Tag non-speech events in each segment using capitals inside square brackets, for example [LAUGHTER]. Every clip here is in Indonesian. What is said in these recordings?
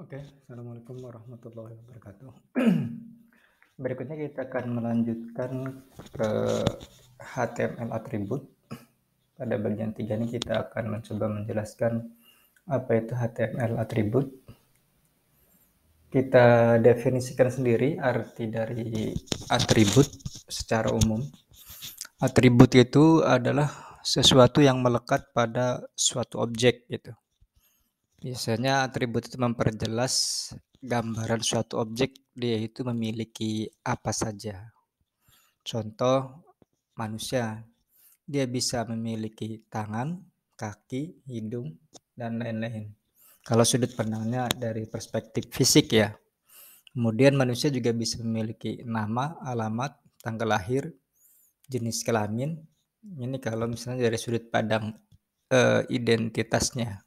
Oke, okay. Assalamualaikum warahmatullahi wabarakatuh. [CLEARS THROAT] Berikutnya kita akan melanjutkan ke HTML atribut. Pada bagian tiga ini kita akan mencoba menjelaskan apa itu HTML atribut. Kita definisikan sendiri arti dari atribut secara umum. Atribut itu adalah sesuatu yang melekat pada suatu objek gitu Biasanya atribut itu memperjelas gambaran suatu objek dia itu memiliki apa saja. Contoh manusia, dia bisa memiliki tangan, kaki, hidung, dan lain-lain. Kalau sudut pandangnya dari perspektif fisik ya. Kemudian manusia juga bisa memiliki nama, alamat, tanggal lahir, jenis kelamin. Ini kalau misalnya dari sudut pandang uh, identitasnya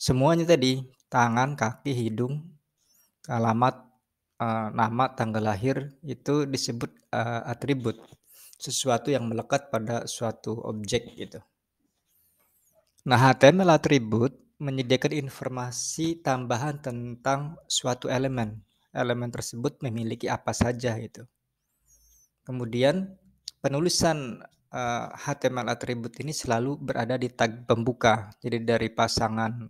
semuanya tadi tangan, kaki, hidung, alamat, uh, nama, tanggal lahir itu disebut uh, atribut, sesuatu yang melekat pada suatu objek gitu. Nah, HTML atribut menyediakan informasi tambahan tentang suatu elemen. Elemen tersebut memiliki apa saja itu. Kemudian penulisan eh, HTML atribut ini selalu berada di tag pembuka. Jadi dari pasangan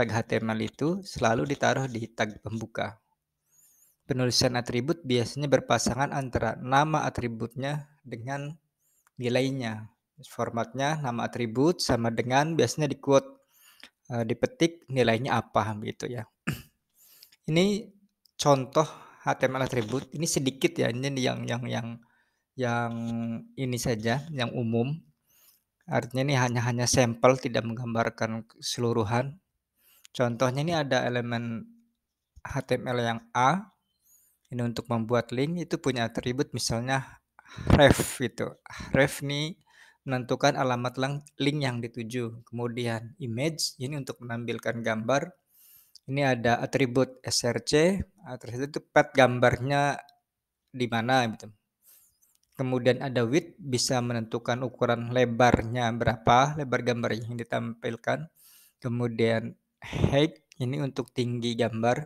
Tag HTML itu selalu ditaruh di tag pembuka. Penulisan atribut biasanya berpasangan antara nama atributnya dengan nilainya. Formatnya nama atribut sama dengan biasanya di quote eh, dipetik nilainya apa gitu ya. [CLEARS THROAT] Ini contoh HTML atribut. Ini sedikit ya ini yang yang yang yang ini saja yang umum. Artinya ini hanya hanya sampel tidak menggambarkan keseluruhan. Contohnya ini ada elemen HTML yang A. Ini untuk membuat link itu punya atribut misalnya ref gitu. Ref ini menentukan alamat link yang dituju. Kemudian image ini untuk menampilkan gambar. Ini ada atribut src, atribut itu pet gambarnya di mana gitu. Kemudian ada width bisa menentukan ukuran lebarnya berapa, lebar gambar yang ditampilkan. Kemudian height ini untuk tinggi gambar.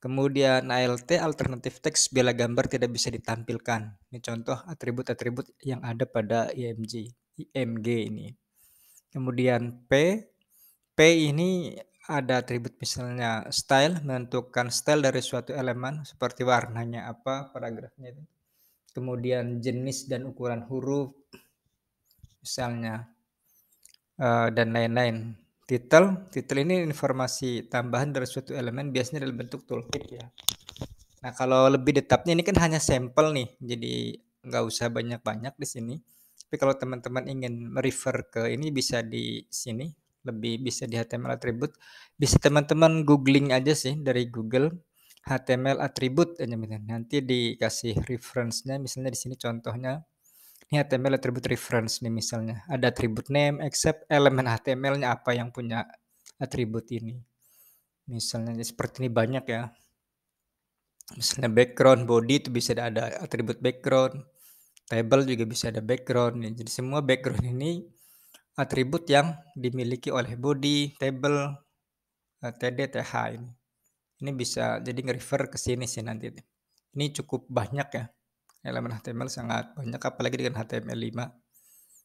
Kemudian ALT alternatif teks bila gambar tidak bisa ditampilkan. Ini contoh atribut-atribut yang ada pada IMG, IMG ini. Kemudian P, P ini ada atribut misalnya style menentukan style dari suatu elemen seperti warnanya apa paragrafnya itu kemudian jenis dan ukuran huruf misalnya eh, dan lain-lain Titel, titel ini informasi tambahan dari suatu elemen biasanya dalam bentuk toolkit ya. Nah kalau lebih detapnya ini kan hanya sampel nih, jadi nggak usah banyak-banyak di sini. Tapi kalau teman-teman ingin merefer ke ini bisa di sini, lebih bisa di HTML atribut. Bisa teman-teman googling aja sih dari Google HTML atribut. Nanti dikasih reference-nya misalnya di sini contohnya ini HTML atribut reference nih misalnya. Ada atribut name, except elemen HTML-nya apa yang punya atribut ini. Misalnya seperti ini banyak ya. Misalnya background, body itu bisa ada atribut background. Table juga bisa ada background. Jadi semua background ini atribut yang dimiliki oleh body, table, eh, TD, TH ini. Ini bisa jadi nge-refer ke sini sih nanti. Ini cukup banyak ya elemen HTML sangat banyak apalagi dengan HTML5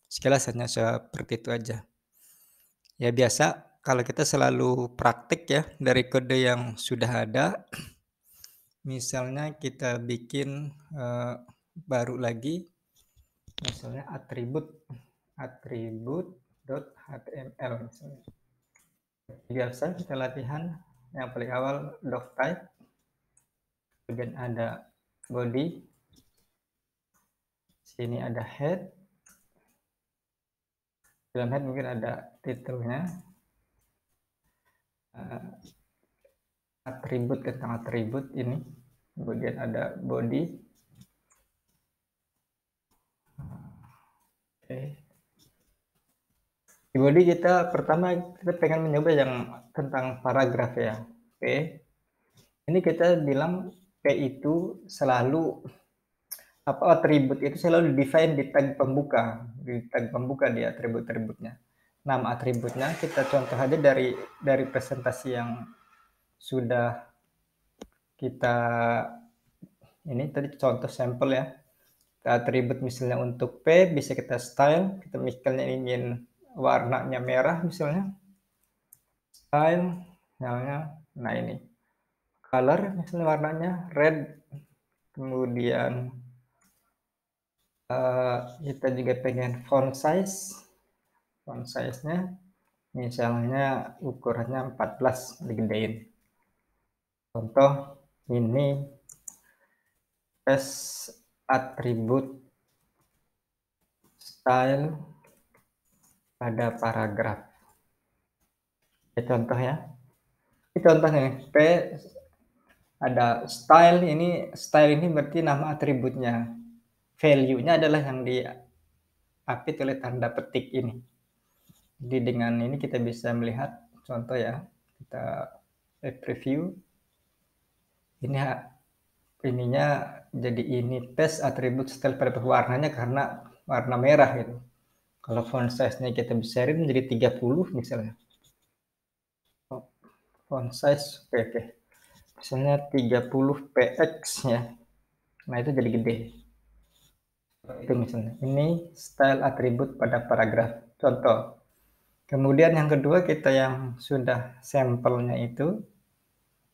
sekilas hanya seperti itu aja ya biasa kalau kita selalu praktik ya dari kode yang sudah ada [CLEARS THROAT] misalnya kita bikin uh, baru lagi misalnya atribut atribut.html misalnya biasa kita latihan yang paling awal doc type kemudian ada body Sini ada head. Dalam head mungkin ada titelnya. Uh, eh, atribut tentang atribut ini. Kemudian ada body. Oke. Okay. Di body kita pertama kita pengen mencoba yang tentang paragraf ya. P. Ini kita bilang P itu selalu apa atribut itu selalu define di tag pembuka di tag pembuka dia atribut-atributnya nama atributnya kita contoh aja dari dari presentasi yang sudah kita ini tadi contoh sampel ya atribut misalnya untuk P bisa kita style kita misalnya ingin warnanya merah misalnya style misalnya nah ini color misalnya warnanya red kemudian Eh, kita juga pengen font size font size nya misalnya ukurannya 14 digedein contoh ini s atribut style pada paragraf ini contoh ya ini contohnya p ada style ini style ini berarti nama atributnya value-nya adalah yang di diapit oleh tanda petik ini. Jadi dengan ini kita bisa melihat contoh ya, kita preview. Ini ininya jadi ini test atribut style pada warnanya karena warna merah gitu. Kalau font size-nya kita besarin menjadi 30 misalnya. Oh, font size, oke okay, oke. Okay. Misalnya 30 px ya. Nah itu jadi gede itu misalnya ini style atribut pada paragraf contoh kemudian yang kedua kita yang sudah sampelnya itu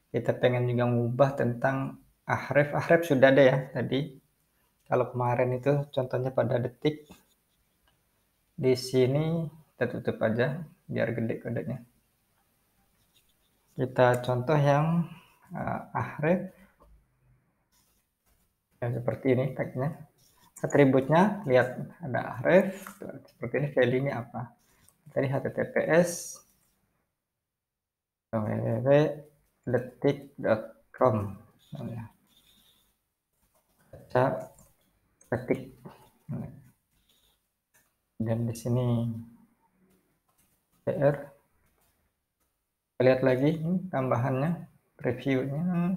kita pengen juga mengubah tentang ahref ahref sudah ada ya tadi kalau kemarin itu contohnya pada detik di sini kita tutup aja biar gede kodenya kita contoh yang uh, ahref yang seperti ini tagnya atributnya lihat ada ref seperti ini value ini apa tadi https www.detik.com baca detik dan di sini pr lihat lagi tambahannya previewnya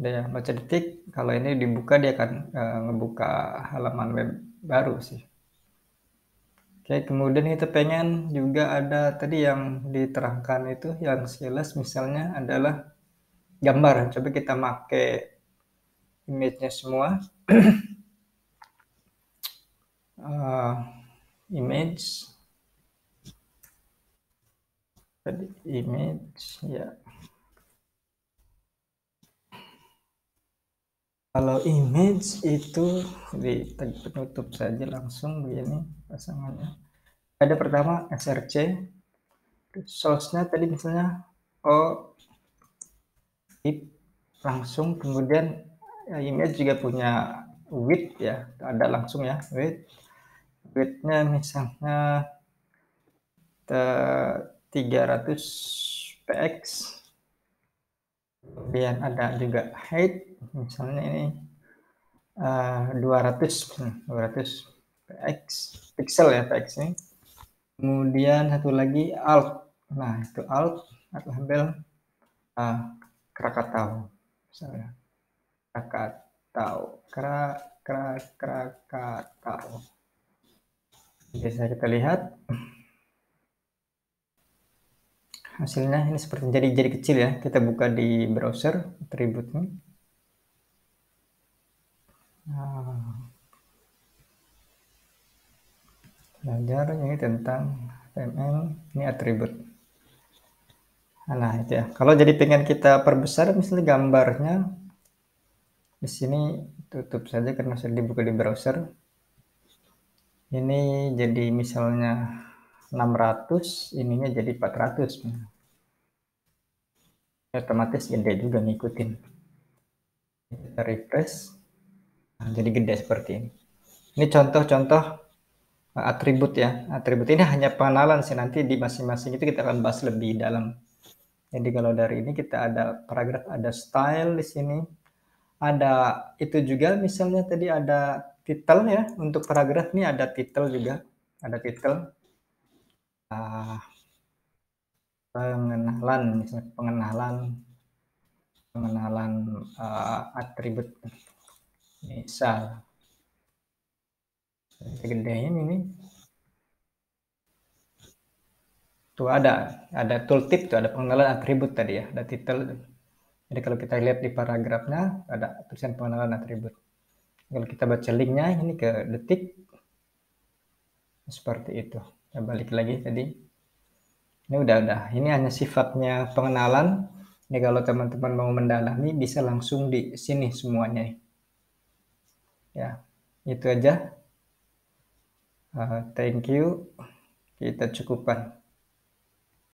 dan baca detik kalau ini dibuka dia akan e, ngebuka halaman web baru sih Oke, kemudian kita pengen juga ada tadi yang diterangkan itu yang sales, misalnya adalah gambar. Coba kita pakai image-nya semua. uh, [CLEARS THROAT] image. Tadi image, ya. kalau image itu di penutup saja langsung begini pasangannya ada pertama src source-nya tadi misalnya o tip langsung kemudian eh, image juga punya width ya ada langsung ya width widthnya misalnya 300 eh, px kemudian ada juga height misalnya ini uh, 200 200 px pixel ya px ini kemudian satu lagi alt nah itu alt alt label uh, krakatau misalnya krakatau kra kra krakatau bisa kita lihat hasilnya ini seperti jadi jadi kecil ya kita buka di browser atributnya ah. belajar ini tentang HTML ini atribut nah itu ya kalau jadi pengen kita perbesar misalnya gambarnya di sini tutup saja karena sudah dibuka di browser ini jadi misalnya 600 ininya jadi 400 ya, otomatis gede juga ngikutin kita refresh nah, jadi gede seperti ini ini contoh-contoh eh, atribut ya atribut ini hanya pengenalan sih nanti di masing-masing itu kita akan bahas lebih dalam jadi kalau dari ini kita ada paragraf ada style di sini ada itu juga misalnya tadi ada title ya untuk paragraf ini ada title juga ada title Ah, pengenalan misalnya pengenalan pengenalan uh, atribut misal gedein ini tuh ada ada tooltip tuh ada pengenalan atribut tadi ya ada title jadi kalau kita lihat di paragrafnya ada tulisan pengenalan atribut kalau kita baca linknya ini ke detik seperti itu kita ya, balik lagi tadi. Ini udah udah. Ini hanya sifatnya pengenalan. Ini kalau teman-teman mau mendalami bisa langsung di sini semuanya. Ya, itu aja. Uh, thank you. Kita cukupan.